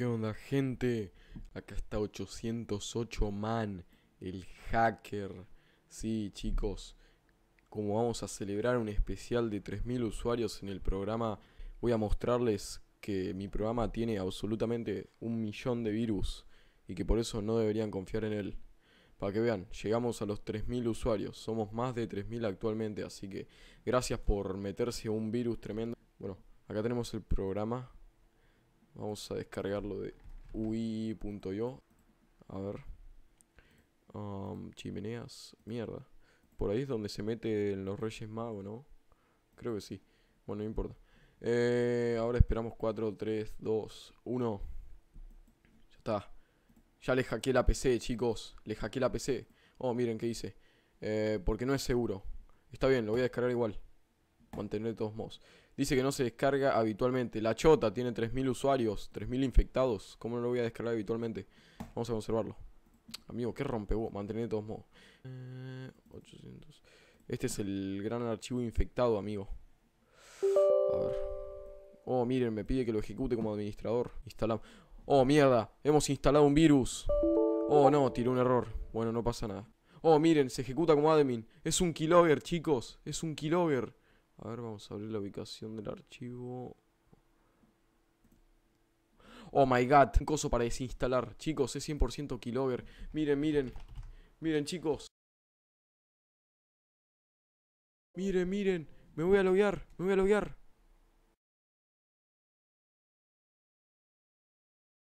¿Qué onda gente? Acá está 808 Man, el hacker. Sí chicos, como vamos a celebrar un especial de 3.000 usuarios en el programa, voy a mostrarles que mi programa tiene absolutamente un millón de virus y que por eso no deberían confiar en él. Para que vean, llegamos a los 3.000 usuarios, somos más de 3.000 actualmente, así que gracias por meterse a un virus tremendo. Bueno, acá tenemos el programa Vamos a descargarlo de ui.io. A ver. Um, chimeneas. Mierda. Por ahí es donde se meten los Reyes Magos, ¿no? Creo que sí. Bueno, no importa. Eh, ahora esperamos 4, 3, 2, 1. Ya está. Ya le hackeé la PC, chicos. Le hackeé la PC. Oh, miren qué dice eh, porque no es seguro. Está bien, lo voy a descargar igual mantener todos modos. Dice que no se descarga habitualmente. La chota tiene 3.000 usuarios, 3.000 infectados. ¿Cómo no lo voy a descargar habitualmente? Vamos a conservarlo. Amigo, ¿qué rompe vos? Mantener de todos modos. Eh, este es el gran archivo infectado, amigo. A ver. Oh, miren, me pide que lo ejecute como administrador. instalamos Oh, mierda. Hemos instalado un virus. Oh, no, tiró un error. Bueno, no pasa nada. Oh, miren, se ejecuta como admin. Es un keylogger, chicos. Es un keylogger. A ver, vamos a abrir la ubicación del archivo. Oh my god, un coso para desinstalar. Chicos, es 100% killover. Miren, miren. Miren, chicos. Miren, miren. Me voy a loguear, me voy a loguear.